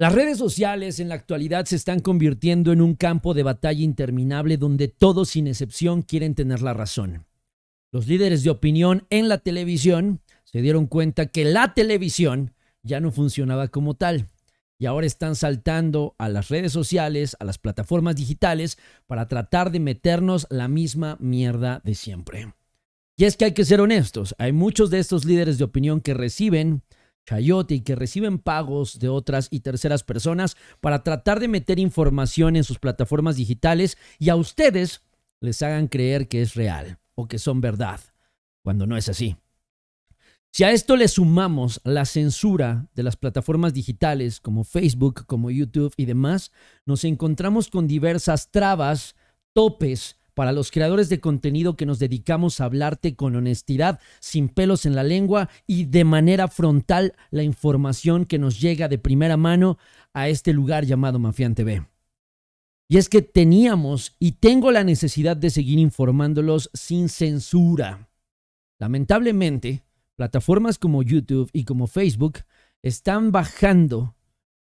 Las redes sociales en la actualidad se están convirtiendo en un campo de batalla interminable donde todos sin excepción quieren tener la razón. Los líderes de opinión en la televisión se dieron cuenta que la televisión ya no funcionaba como tal y ahora están saltando a las redes sociales, a las plataformas digitales para tratar de meternos la misma mierda de siempre. Y es que hay que ser honestos, hay muchos de estos líderes de opinión que reciben chayote y que reciben pagos de otras y terceras personas para tratar de meter información en sus plataformas digitales y a ustedes les hagan creer que es real o que son verdad, cuando no es así. Si a esto le sumamos la censura de las plataformas digitales como Facebook, como YouTube y demás, nos encontramos con diversas trabas, topes para los creadores de contenido que nos dedicamos a hablarte con honestidad, sin pelos en la lengua y de manera frontal la información que nos llega de primera mano a este lugar llamado Mafián TV. Y es que teníamos y tengo la necesidad de seguir informándolos sin censura. Lamentablemente, plataformas como YouTube y como Facebook están bajando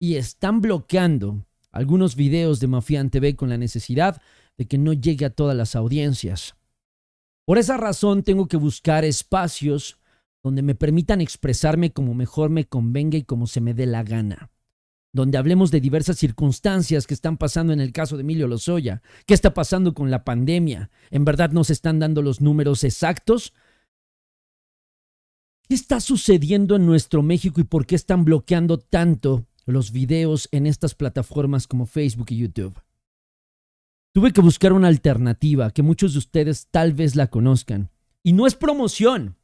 y están bloqueando algunos videos de Mafian TV con la necesidad de que no llegue a todas las audiencias. Por esa razón tengo que buscar espacios donde me permitan expresarme como mejor me convenga y como se me dé la gana donde hablemos de diversas circunstancias que están pasando en el caso de Emilio Lozoya, qué está pasando con la pandemia, en verdad nos están dando los números exactos. ¿Qué está sucediendo en nuestro México y por qué están bloqueando tanto los videos en estas plataformas como Facebook y YouTube. Tuve que buscar una alternativa que muchos de ustedes tal vez la conozcan. Y no es promoción,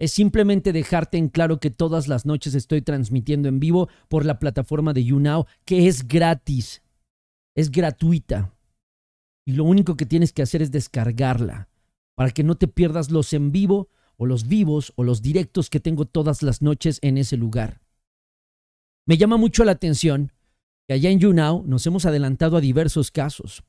es simplemente dejarte en claro que todas las noches estoy transmitiendo en vivo por la plataforma de YouNow, que es gratis, es gratuita. Y lo único que tienes que hacer es descargarla para que no te pierdas los en vivo o los vivos o los directos que tengo todas las noches en ese lugar. Me llama mucho la atención que allá en YouNow nos hemos adelantado a diversos casos.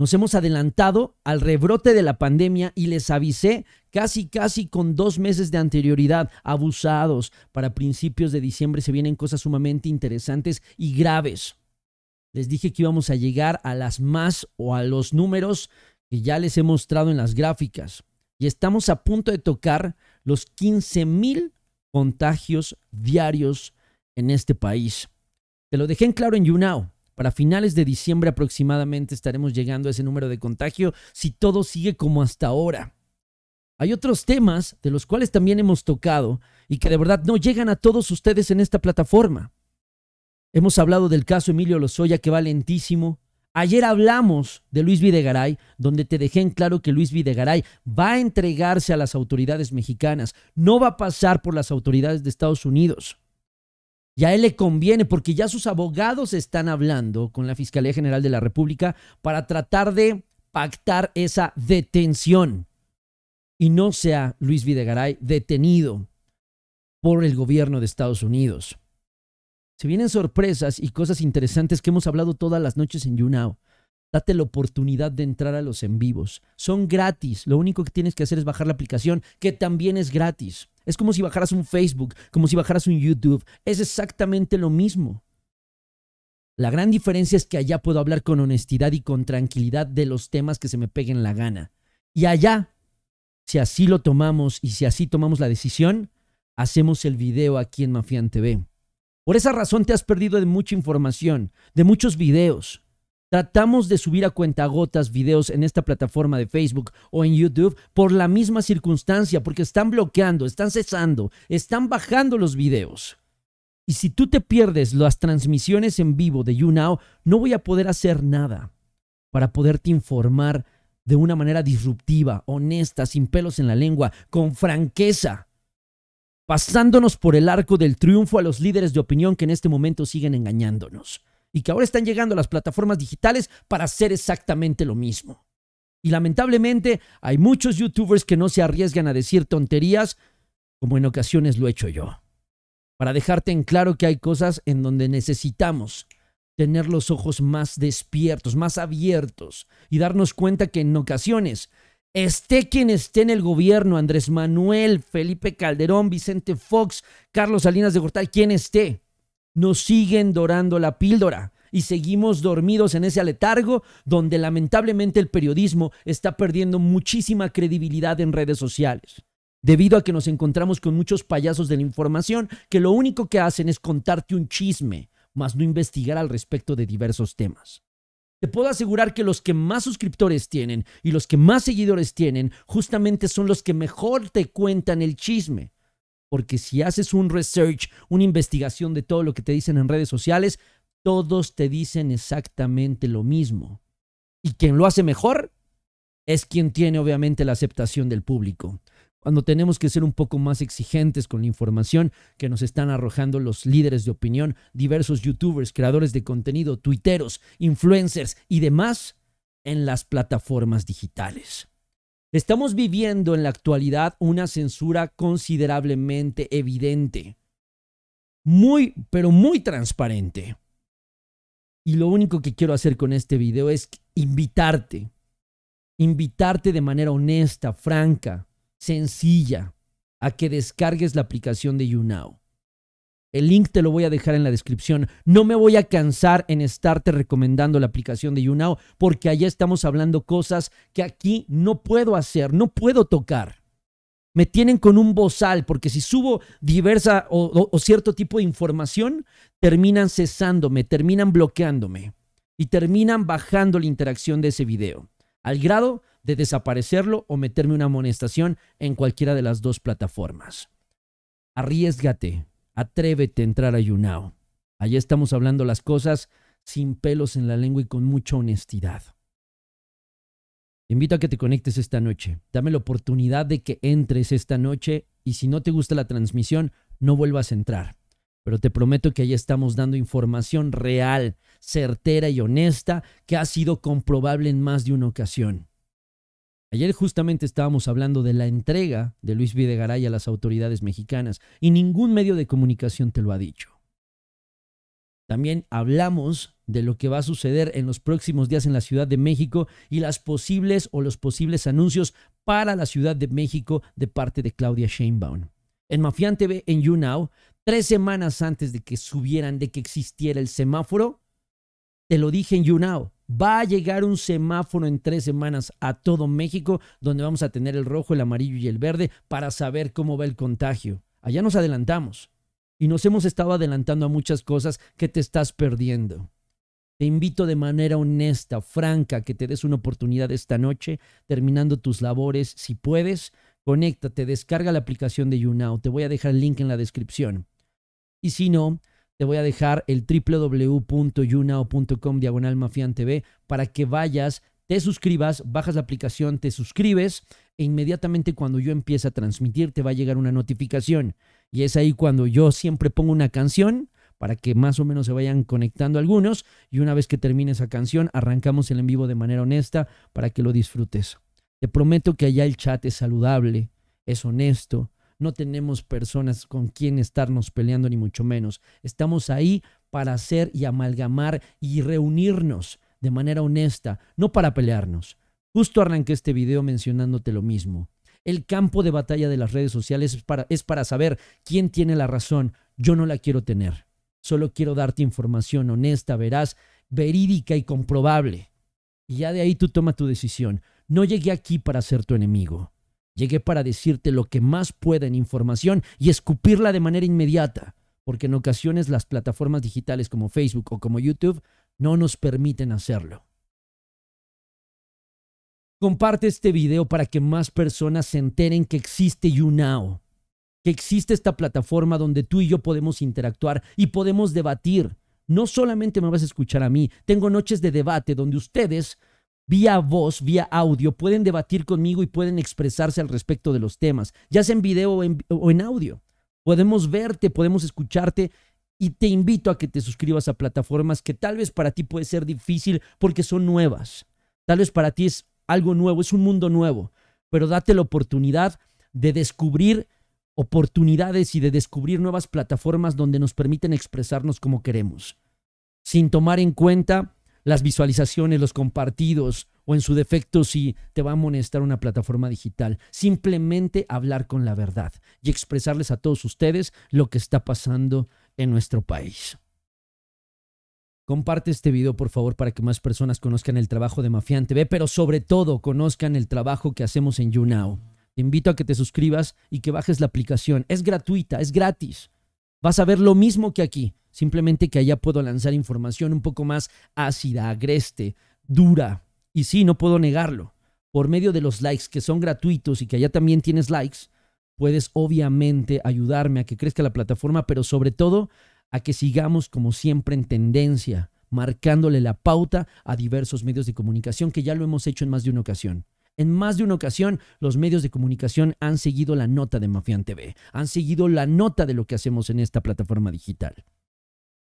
Nos hemos adelantado al rebrote de la pandemia y les avisé casi, casi con dos meses de anterioridad, abusados. Para principios de diciembre se vienen cosas sumamente interesantes y graves. Les dije que íbamos a llegar a las más o a los números que ya les he mostrado en las gráficas. Y estamos a punto de tocar los 15 mil contagios diarios en este país. Te lo dejé en claro en YouNow. Para finales de diciembre aproximadamente estaremos llegando a ese número de contagio si todo sigue como hasta ahora. Hay otros temas de los cuales también hemos tocado y que de verdad no llegan a todos ustedes en esta plataforma. Hemos hablado del caso Emilio Lozoya que va lentísimo. Ayer hablamos de Luis Videgaray, donde te dejé en claro que Luis Videgaray va a entregarse a las autoridades mexicanas, no va a pasar por las autoridades de Estados Unidos ya él le conviene porque ya sus abogados están hablando con la Fiscalía General de la República para tratar de pactar esa detención y no sea Luis Videgaray detenido por el gobierno de Estados Unidos. Se vienen sorpresas y cosas interesantes que hemos hablado todas las noches en YouNow. Date la oportunidad de entrar a los en vivos. Son gratis. Lo único que tienes que hacer es bajar la aplicación, que también es gratis. Es como si bajaras un Facebook, como si bajaras un YouTube. Es exactamente lo mismo. La gran diferencia es que allá puedo hablar con honestidad y con tranquilidad de los temas que se me peguen la gana. Y allá, si así lo tomamos y si así tomamos la decisión, hacemos el video aquí en Mafian TV. Por esa razón te has perdido de mucha información, de muchos videos. Tratamos de subir a cuentagotas videos en esta plataforma de Facebook o en YouTube por la misma circunstancia, porque están bloqueando, están cesando, están bajando los videos. Y si tú te pierdes las transmisiones en vivo de YouNow, no voy a poder hacer nada para poderte informar de una manera disruptiva, honesta, sin pelos en la lengua, con franqueza, pasándonos por el arco del triunfo a los líderes de opinión que en este momento siguen engañándonos y que ahora están llegando a las plataformas digitales para hacer exactamente lo mismo. Y lamentablemente hay muchos youtubers que no se arriesgan a decir tonterías como en ocasiones lo he hecho yo. Para dejarte en claro que hay cosas en donde necesitamos tener los ojos más despiertos, más abiertos y darnos cuenta que en ocasiones, esté quien esté en el gobierno, Andrés Manuel, Felipe Calderón, Vicente Fox, Carlos Salinas de Gortal, quien esté, nos siguen dorando la píldora y seguimos dormidos en ese aletargo donde lamentablemente el periodismo está perdiendo muchísima credibilidad en redes sociales, debido a que nos encontramos con muchos payasos de la información que lo único que hacen es contarte un chisme, más no investigar al respecto de diversos temas. Te puedo asegurar que los que más suscriptores tienen y los que más seguidores tienen justamente son los que mejor te cuentan el chisme porque si haces un research, una investigación de todo lo que te dicen en redes sociales, todos te dicen exactamente lo mismo. Y quien lo hace mejor es quien tiene obviamente la aceptación del público. Cuando tenemos que ser un poco más exigentes con la información que nos están arrojando los líderes de opinión, diversos youtubers, creadores de contenido, tuiteros, influencers y demás en las plataformas digitales. Estamos viviendo en la actualidad una censura considerablemente evidente, muy, pero muy transparente. Y lo único que quiero hacer con este video es invitarte, invitarte de manera honesta, franca, sencilla, a que descargues la aplicación de YouNow. El link te lo voy a dejar en la descripción. No me voy a cansar en estarte recomendando la aplicación de YouNow porque allá estamos hablando cosas que aquí no puedo hacer, no puedo tocar. Me tienen con un bozal porque si subo diversa o, cierto tipo de información, terminan cesándome, terminan bloqueándome y terminan bajando la interacción de ese video, al grado de desaparecerlo o meterme una amonestación en cualquiera de las dos plataformas. Arriesgate Atrévete a entrar a YouNow. Allí estamos hablando las cosas sin pelos en la lengua y con mucha honestidad. Te invito a que te conectes esta noche. Dame la oportunidad de que entres esta noche y si no te gusta la transmisión, no vuelvas a entrar. Pero te prometo que ahí estamos dando información real, certera y honesta que ha sido comprobable en más de una ocasión. Ayer justamente estábamos hablando de la entrega de Luis Videgaray a las autoridades mexicanas y ningún medio de comunicación te lo ha dicho. También hablamos de lo que va a suceder en los próximos días en la Ciudad de México y las posibles o los posibles anuncios para la Ciudad de México de parte de Claudia Sheinbaum. En Mafián TV en YouNow, tres semanas antes de que subieran, de que existiera el semáforo, te lo dije en YouNow, Va a llegar un semáforo en tres semanas a todo México, donde vamos a tener el rojo, el amarillo y el verde para saber cómo va el contagio. Allá nos adelantamos y nos hemos estado adelantando a muchas cosas que te estás perdiendo. Te invito de manera honesta, franca, que te des una oportunidad esta noche, terminando tus labores, si puedes, conéctate, descarga la aplicación de YouNow. Te voy a dejar el link en la descripción. Y si no, te voy a dejar el www.yunao.com diagonal para que vayas, te suscribas, bajas la aplicación, te suscribes e inmediatamente cuando yo empiece a transmitir te va a llegar una notificación. Y es ahí cuando yo siempre pongo una canción para que más o menos se vayan conectando algunos y una vez que termine esa canción arrancamos el en vivo de manera honesta para que lo disfrutes. Te prometo que allá el chat es saludable, es honesto, no tenemos personas con quien estarnos peleando, ni mucho menos. Estamos ahí para hacer y amalgamar y reunirnos de manera honesta, no para pelearnos. Justo arranqué este video mencionándote lo mismo. El campo de batalla de las redes sociales es para, saber quién tiene la razón. Yo no la quiero tener. Solo quiero darte información honesta, veraz, verídica y comprobable. Y ya de ahí tú toma tu decisión. No llegué aquí para ser tu enemigo. Llegué para decirte lo que más pueda en información y escupirla de manera inmediata, porque en ocasiones las plataformas digitales como Facebook o como YouTube no nos permiten hacerlo. Comparte este video para que más personas se enteren que existe YouNow, que existe esta plataforma donde tú y yo podemos interactuar y podemos debatir. No solamente me vas a escuchar a mí, tengo noches de debate donde ustedes vía voz, vía audio, pueden debatir conmigo y pueden expresarse al respecto de los temas, ya sea en video o en, audio. Podemos verte, podemos escucharte y te invito a que te suscribas a plataformas que tal vez para ti puede ser difícil porque son nuevas. Tal vez para ti es algo nuevo, es un mundo nuevo, pero date la oportunidad de descubrir oportunidades y de descubrir nuevas plataformas donde nos permiten expresarnos como queremos, sin tomar en cuenta las visualizaciones, los compartidos o en su defecto si te va a amonestar una plataforma digital. Simplemente hablar con la verdad y expresarles a todos ustedes lo que está pasando en nuestro país. Comparte este video, por favor, para que más personas conozcan el trabajo de Mafián TV, pero sobre todo conozcan el trabajo que hacemos en YouNow. Te invito a que te suscribas y que bajes la aplicación. Es gratuita, es gratis vas a ver lo mismo que aquí, simplemente que allá puedo lanzar información un poco más ácida, agreste, dura. Y sí, no puedo negarlo. Por medio de los likes que son gratuitos y que allá también tienes likes, puedes obviamente ayudarme a que crezca la plataforma, pero sobre todo a que sigamos como siempre en tendencia, marcándole la pauta a diversos medios de comunicación que ya lo hemos hecho en más de una ocasión. En más de una ocasión, los medios de comunicación han seguido la nota de Mafián TV, han seguido la nota de lo que hacemos en esta plataforma digital.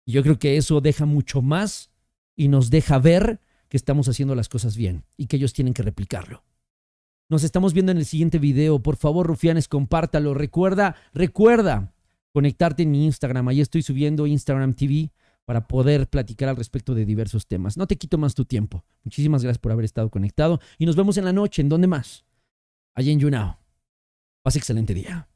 Y yo creo que eso deja mucho más y nos deja ver que estamos haciendo las cosas bien y que ellos tienen que replicarlo. Nos estamos viendo en el siguiente video. Por favor, rufianes, compártalo. Recuerda, recuerda conectarte en mi Instagram. Ahí estoy subiendo Instagram TV para poder platicar al respecto de diversos temas. No te quito más tu tiempo. Muchísimas gracias por haber estado conectado y nos vemos en la noche. ¿En dónde más? Allá en YouNow. Pase excelente día.